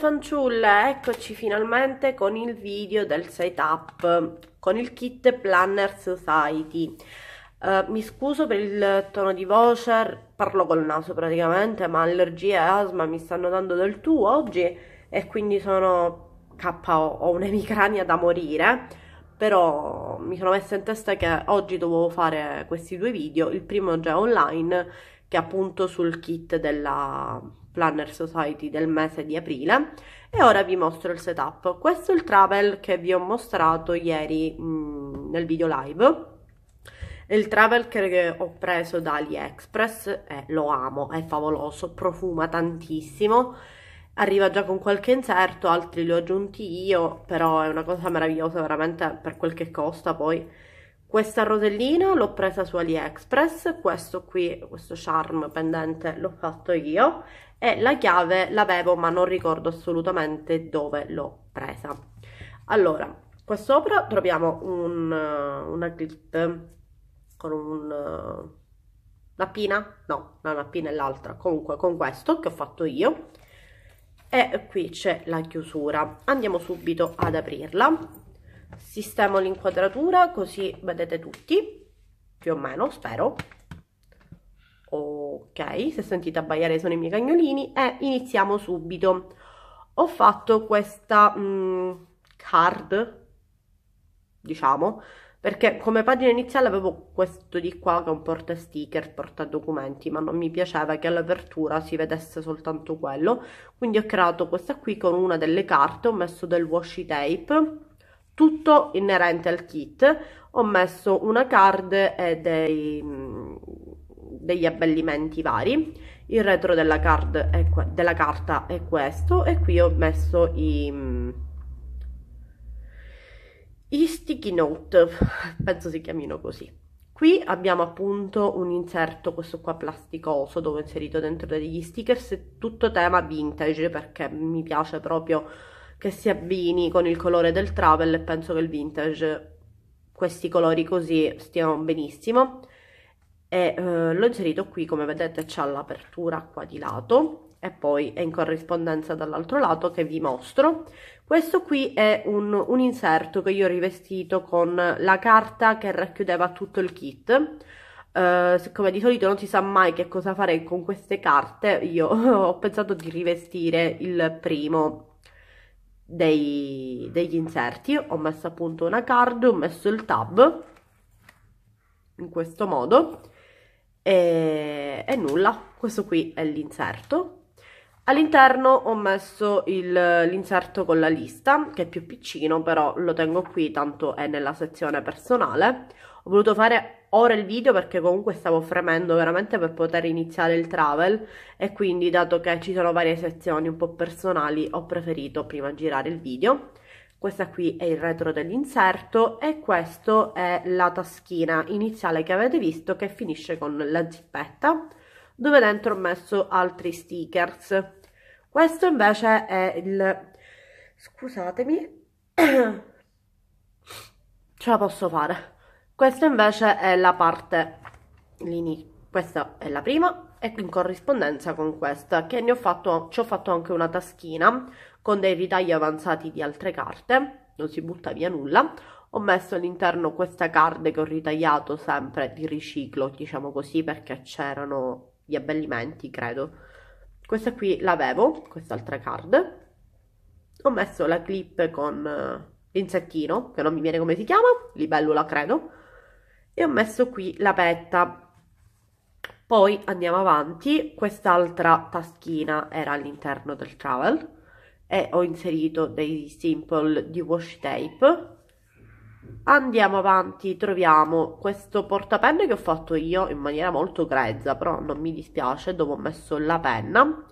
fanciulle, eccoci finalmente con il video del setup con il kit Planner Society. Uh, mi scuso per il tono di voce, parlo col naso praticamente, ma allergie e asma mi stanno dando del tu oggi e quindi sono KO, ho un'emicrania da morire. Però mi sono messa in testa che oggi dovevo fare questi due video, il primo già online che è appunto sul kit della Planner Society del mese di aprile e ora vi mostro il setup. Questo è il travel che vi ho mostrato ieri mh, mm, nel video live. Il travel che ho preso da AliExpress, eh, lo amo, è favoloso, profuma tantissimo, arriva già con qualche inserto, altri li ho aggiunti io, però è una cosa meravigliosa veramente per quel che costa poi questa rosellina l'ho presa su AliExpress, questo qui, questo charm pendente l'ho fatto io e la chiave l'avevo ma non ricordo assolutamente dove l'ho presa. Allora, qua sopra troviamo un, una clip con un, una pina, no, non una pina è l'altra, comunque con questo che ho fatto io e qui c'è la chiusura. Andiamo subito ad aprirla sistemo l'inquadratura così vedete tutti più o meno spero ok se sentite abbaiare sono i miei cagnolini e iniziamo subito ho fatto questa mh, mm, card diciamo perché come pagina iniziale avevo questo di qua che è un porta sticker, porta documenti, ma non mi piaceva che all'apertura si vedesse soltanto quello, quindi ho creato questa qui con una delle carte, ho messo del washi tape tutto inerente al kit ho messo una card e dei, mm, degli abbellimenti vari il retro della, è, della, carta è questo e qui ho messo i, mm, i sticky note penso si chiamino così qui abbiamo appunto un inserto questo qua plasticoso dove ho inserito dentro degli stickers tutto tema vintage perché mi piace proprio che si abbini con il colore del travel e penso che il vintage questi colori così stiano benissimo e eh, l'ho inserito qui come vedete c'è l'apertura qua di lato e poi è in corrispondenza dall'altro lato che vi mostro. Questo qui è un, un, inserto che io ho rivestito con la carta che racchiudeva tutto il kit. Uh, eh, come di solito non si sa mai che cosa fare con queste carte, io ho pensato di rivestire il primo dei, degli inserti ho messo appunto una card ho messo il tab in questo modo e, e nulla questo qui è l'inserto All'interno ho messo l'inserto con la lista, che è più piccino, però lo tengo qui, tanto è nella sezione personale. Ho voluto fare ora il video perché comunque stavo fremendo veramente per poter iniziare il travel e quindi dato che ci sono varie sezioni un po' personali ho preferito prima girare il video questa qui è il retro dell'inserto e questa è la taschina iniziale che avete visto che finisce con la zippetta dove dentro ho messo altri stickers questo invece è il scusatemi ce la posso fare questa invece è la parte, questa è la prima e in corrispondenza con questa che ne ho fatto, ci ho fatto anche una taschina con dei ritagli avanzati di altre carte, non si butta via nulla, ho messo all'interno questa card che ho ritagliato sempre di riciclo, diciamo così, perché c'erano gli abbellimenti, credo. Questa qui l'avevo, quest'altra card. Ho messo la clip con eh, l'insettino, che non mi viene come si chiama, libellula credo e ho messo qui la petta poi andiamo avanti quest'altra taschina era all'interno del travel e ho inserito dei simple di washi tape andiamo avanti troviamo questo portapenne che ho fatto io in maniera molto grezza però non mi dispiace dove ho messo la penna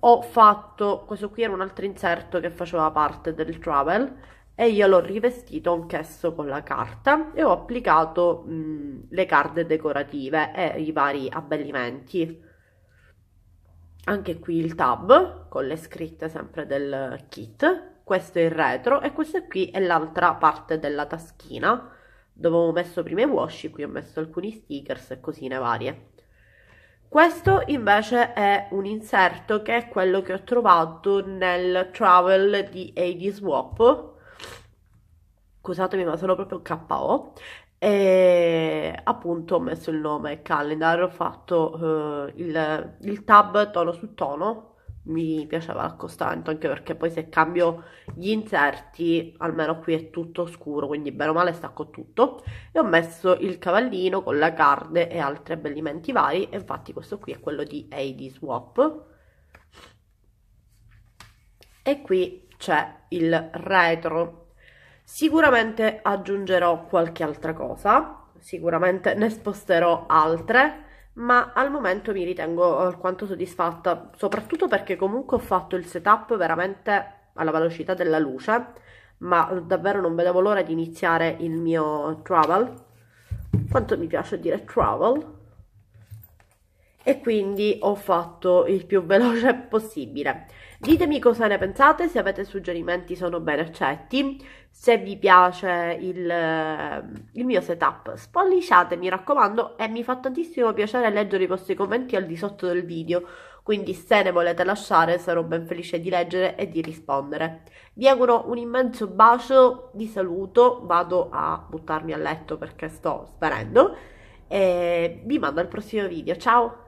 ho fatto questo qui era un altro inserto che faceva parte del travel e io l'ho rivestito anch'esso con la carta e ho applicato mh, le carte decorative e i vari abbellimenti. Anche qui il tab con le scritte sempre del kit, questo è il retro e questa qui è l'altra parte della taschina dove ho messo prima i washi, qui ho messo alcuni stickers e cosine varie. Questo invece è un inserto che è quello che ho trovato nel travel di AD Swap scusatemi ma sono proprio KO e appunto ho messo il nome calendar, ho fatto eh, il, il tab tono su tono mi piaceva l'accostamento anche perché poi se cambio gli inserti almeno qui è tutto scuro quindi bene o male stacco tutto e ho messo il cavallino con la carne e altri abbellimenti vari e infatti questo qui è quello di AD Swap e qui c'è il retro Sicuramente aggiungerò qualche altra cosa, sicuramente ne sposterò altre, ma al momento mi ritengo alquanto soddisfatta, soprattutto perché comunque ho fatto il setup veramente alla velocità della luce, ma davvero non vedevo l'ora di iniziare il mio travel. Quanto mi piace dire travel? e quindi ho fatto il più veloce possibile. Ditemi cosa ne pensate, se avete suggerimenti sono ben accetti, se vi piace il, eh, il mio setup spolliciate mi raccomando e mi fa tantissimo piacere leggere i vostri commenti al di sotto del video, quindi se ne volete lasciare sarò ben felice di leggere e di rispondere. Vi auguro un immenso bacio vi saluto, vado a buttarmi a letto perché sto sparendo e vi mando al prossimo video, ciao!